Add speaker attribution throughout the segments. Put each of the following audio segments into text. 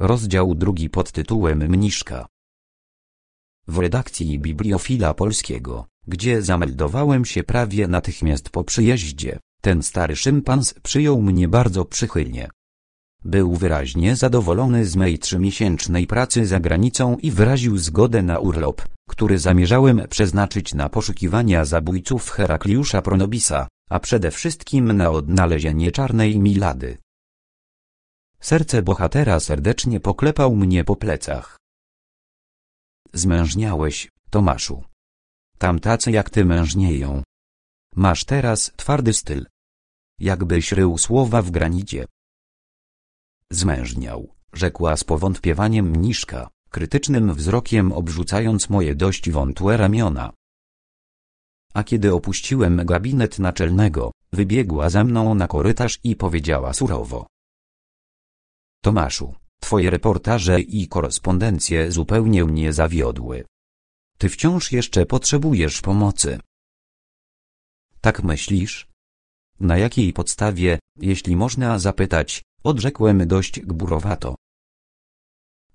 Speaker 1: Rozdział drugi pod tytułem Mniszka. W redakcji Bibliofila Polskiego, gdzie zameldowałem się prawie natychmiast po przyjeździe, ten stary szympans przyjął mnie bardzo przychylnie. Był wyraźnie zadowolony z mej trzymiesięcznej pracy za granicą i wyraził zgodę na urlop, który zamierzałem przeznaczyć na poszukiwania zabójców Herakliusza Pronobisa, a przede wszystkim na odnalezienie czarnej Milady. Serce bohatera serdecznie poklepał mnie po plecach. Zmężniałeś, Tomaszu. Tam tacy jak ty mężnieją. Masz teraz twardy styl. Jakbyś rył słowa w granicie. Zmężniał, rzekła z powątpiewaniem mniszka, krytycznym wzrokiem obrzucając moje dość wątłe ramiona. A kiedy opuściłem gabinet naczelnego, wybiegła za mną na korytarz i powiedziała surowo. Tomaszu, twoje reportaże i korespondencje zupełnie mnie zawiodły. Ty wciąż jeszcze potrzebujesz pomocy. Tak myślisz? Na jakiej podstawie, jeśli można zapytać, odrzekłem dość gburowato.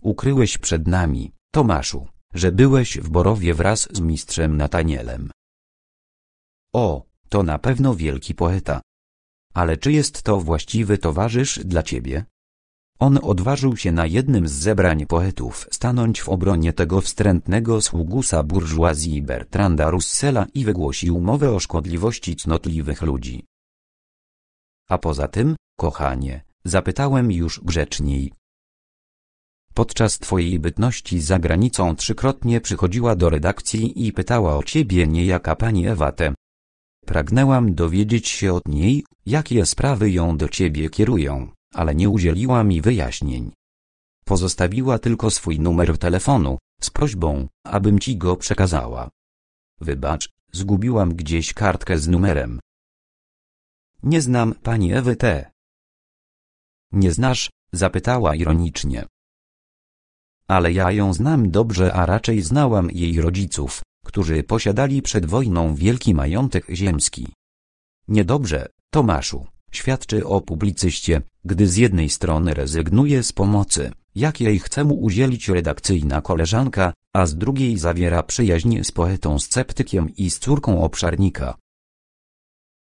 Speaker 1: Ukryłeś przed nami, Tomaszu, że byłeś w Borowie wraz z mistrzem Natanielem. O, to na pewno wielki poeta. Ale czy jest to właściwy towarzysz dla ciebie? on odważył się na jednym z zebrań poetów stanąć w obronie tego wstrętnego sługusa burżuazji Bertranda Russella i wygłosił mowę o szkodliwości cnotliwych ludzi. A poza tym, kochanie, zapytałem już grzeczniej. Podczas twojej bytności za granicą trzykrotnie przychodziła do redakcji i pytała o ciebie niejaka pani Ewatę. Pragnęłam dowiedzieć się od niej, jakie sprawy ją do ciebie kierują ale nie udzieliła mi wyjaśnień. Pozostawiła tylko swój numer telefonu, z prośbą, abym ci go przekazała. Wybacz, zgubiłam gdzieś kartkę z numerem. Nie znam pani Ewy T. Nie znasz? zapytała ironicznie. Ale ja ją znam dobrze, a raczej znałam jej rodziców, którzy posiadali przed wojną wielki majątek ziemski. Niedobrze, Tomaszu. Świadczy o publicyście, gdy z jednej strony rezygnuje z pomocy, jakiej chce mu udzielić redakcyjna koleżanka, a z drugiej zawiera przyjaźń z poetą sceptykiem i z córką obszarnika.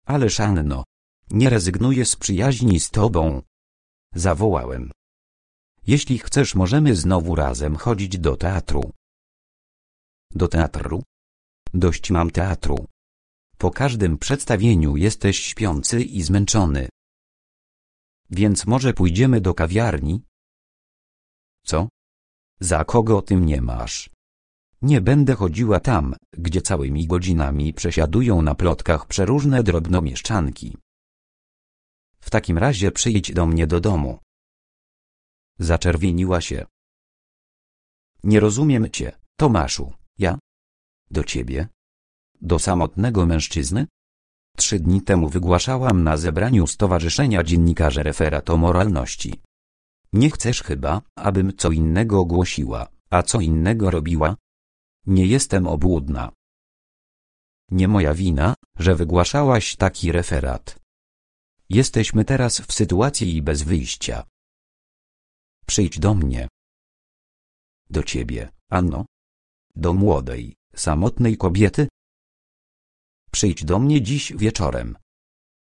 Speaker 1: Ale Szanno, nie rezygnuję z przyjaźni z tobą. Zawołałem. Jeśli chcesz możemy znowu razem chodzić do teatru. Do teatru? Dość mam teatru. Po każdym przedstawieniu jesteś śpiący i zmęczony. Więc może pójdziemy do kawiarni? Co? Za kogo tym nie masz? Nie będę chodziła tam, gdzie całymi godzinami przesiadują na plotkach przeróżne drobnomieszczanki. W takim razie przyjdź do mnie do domu. Zaczerwieniła się. Nie rozumiem cię, Tomaszu, ja? Do ciebie? do samotnego mężczyzny? Trzy dni temu wygłaszałam na zebraniu Stowarzyszenia Dziennikarzy referat o moralności. Nie chcesz chyba, abym co innego ogłosiła, a co innego robiła? Nie jestem obłudna. Nie moja wina, że wygłaszałaś taki referat. Jesteśmy teraz w sytuacji bez wyjścia. Przyjdź do mnie. Do ciebie, Anno. Do młodej, samotnej kobiety, Przyjdź do mnie dziś wieczorem.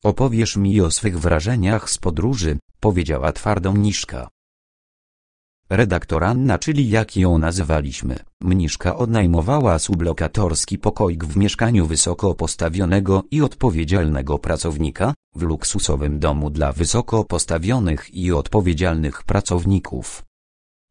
Speaker 1: Opowiesz mi o swych wrażeniach z podróży, powiedziała twardo Mniszka. Redaktor Anna, czyli jak ją nazywaliśmy, Mniszka odnajmowała sublokatorski pokoik w mieszkaniu wysoko postawionego i odpowiedzialnego pracownika, w luksusowym domu dla wysoko postawionych i odpowiedzialnych pracowników.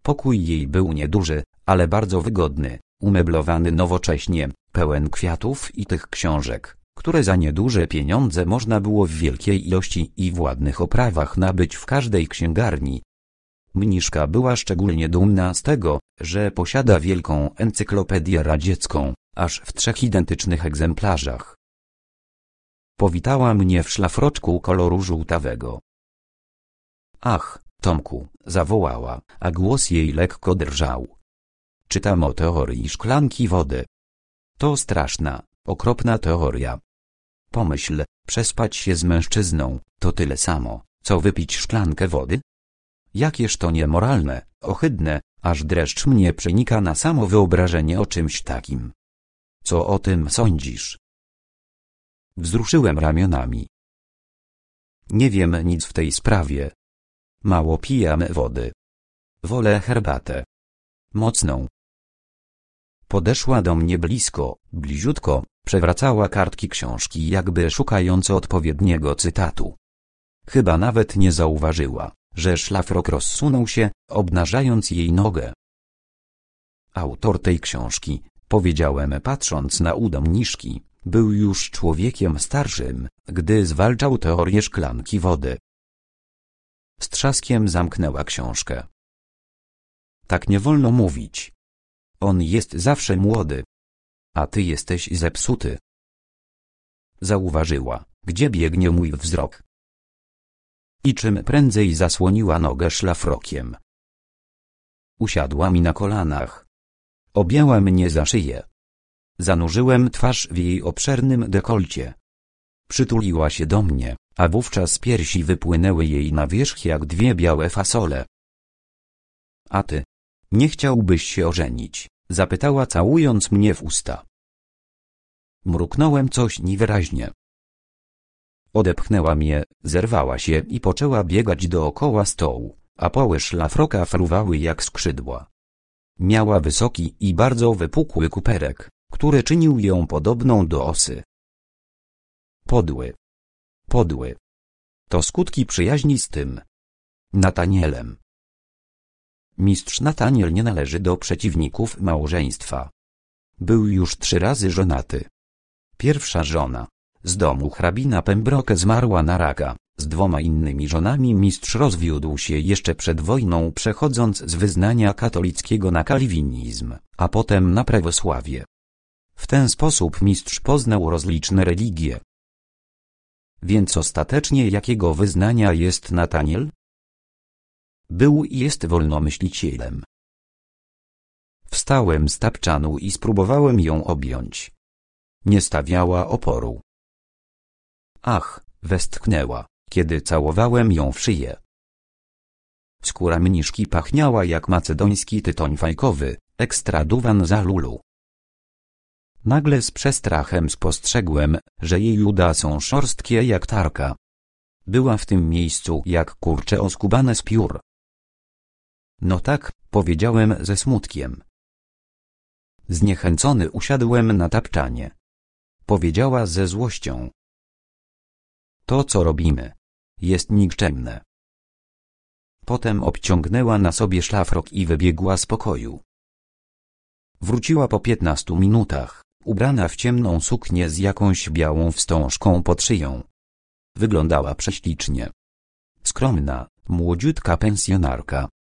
Speaker 1: Pokój jej był nieduży, ale bardzo wygodny umeblowany nowocześnie, pełen kwiatów i tych książek, które za nieduże pieniądze można było w wielkiej ilości i w ładnych oprawach nabyć w każdej księgarni. Mniszka była szczególnie dumna z tego, że posiada wielką encyklopedię radziecką, aż w trzech identycznych egzemplarzach. Powitała mnie w szlafroczku koloru żółtawego. Ach, Tomku, zawołała, a głos jej lekko drżał. Czytam o teorii szklanki wody. To straszna, okropna teoria. Pomyśl, przespać się z mężczyzną, to tyle samo, co wypić szklankę wody? Jakież to niemoralne, ohydne, aż dreszcz mnie przenika na samo wyobrażenie o czymś takim. Co o tym sądzisz? Wzruszyłem ramionami. Nie wiem nic w tej sprawie. Mało pijam wody. Wolę herbatę. Mocną, Podeszła do mnie blisko, bliziutko, przewracała kartki książki jakby szukając odpowiedniego cytatu. Chyba nawet nie zauważyła, że szlafrok rozsunął się, obnażając jej nogę. Autor tej książki, powiedziałem patrząc na udo mniszki, był już człowiekiem starszym, gdy zwalczał teorię szklanki wody. Z trzaskiem zamknęła książkę. Tak nie wolno mówić, on jest zawsze młody. A ty jesteś zepsuty. Zauważyła, gdzie biegnie mój wzrok. I czym prędzej zasłoniła nogę szlafrokiem. Usiadła mi na kolanach. Objęła mnie za szyję. Zanurzyłem twarz w jej obszernym dekolcie. Przytuliła się do mnie, a wówczas piersi wypłynęły jej na wierzch jak dwie białe fasole. A ty, nie chciałbyś się ożenić? Zapytała całując mnie w usta. Mruknąłem coś niewyraźnie. Odepchnęła mnie, zerwała się i poczęła biegać dookoła stołu, a poły szlafroka fruwały jak skrzydła. Miała wysoki i bardzo wypukły kuperek, który czynił ją podobną do osy. Podły. Podły. To skutki przyjaźni z tym. Natanielem. Mistrz Nataniel nie należy do przeciwników małżeństwa. Był już trzy razy żonaty. Pierwsza żona z domu hrabina Pembroke zmarła na raka. Z dwoma innymi żonami mistrz rozwiódł się jeszcze przed wojną przechodząc z wyznania katolickiego na kalwinizm, a potem na prawosławie. W ten sposób mistrz poznał rozliczne religie. Więc ostatecznie jakiego wyznania jest Nataniel? Był i jest wolnomyślicielem. Wstałem z tapczanu i spróbowałem ją objąć. Nie stawiała oporu. Ach, westchnęła, kiedy całowałem ją w szyję. Skóra mniszki pachniała jak macedoński tytoń fajkowy, ekstra duwan za lulu. Nagle z przestrachem spostrzegłem, że jej uda są szorstkie jak tarka. Była w tym miejscu jak kurcze oskubane z piór. No tak, powiedziałem ze smutkiem. Zniechęcony usiadłem na tapczanie. Powiedziała ze złością. To, co robimy, jest nikczemne. Potem obciągnęła na sobie szlafrok i wybiegła z pokoju. Wróciła po piętnastu minutach, ubrana w ciemną suknię z jakąś białą wstążką pod szyją. Wyglądała prześlicznie. Skromna, młodziutka pensjonarka.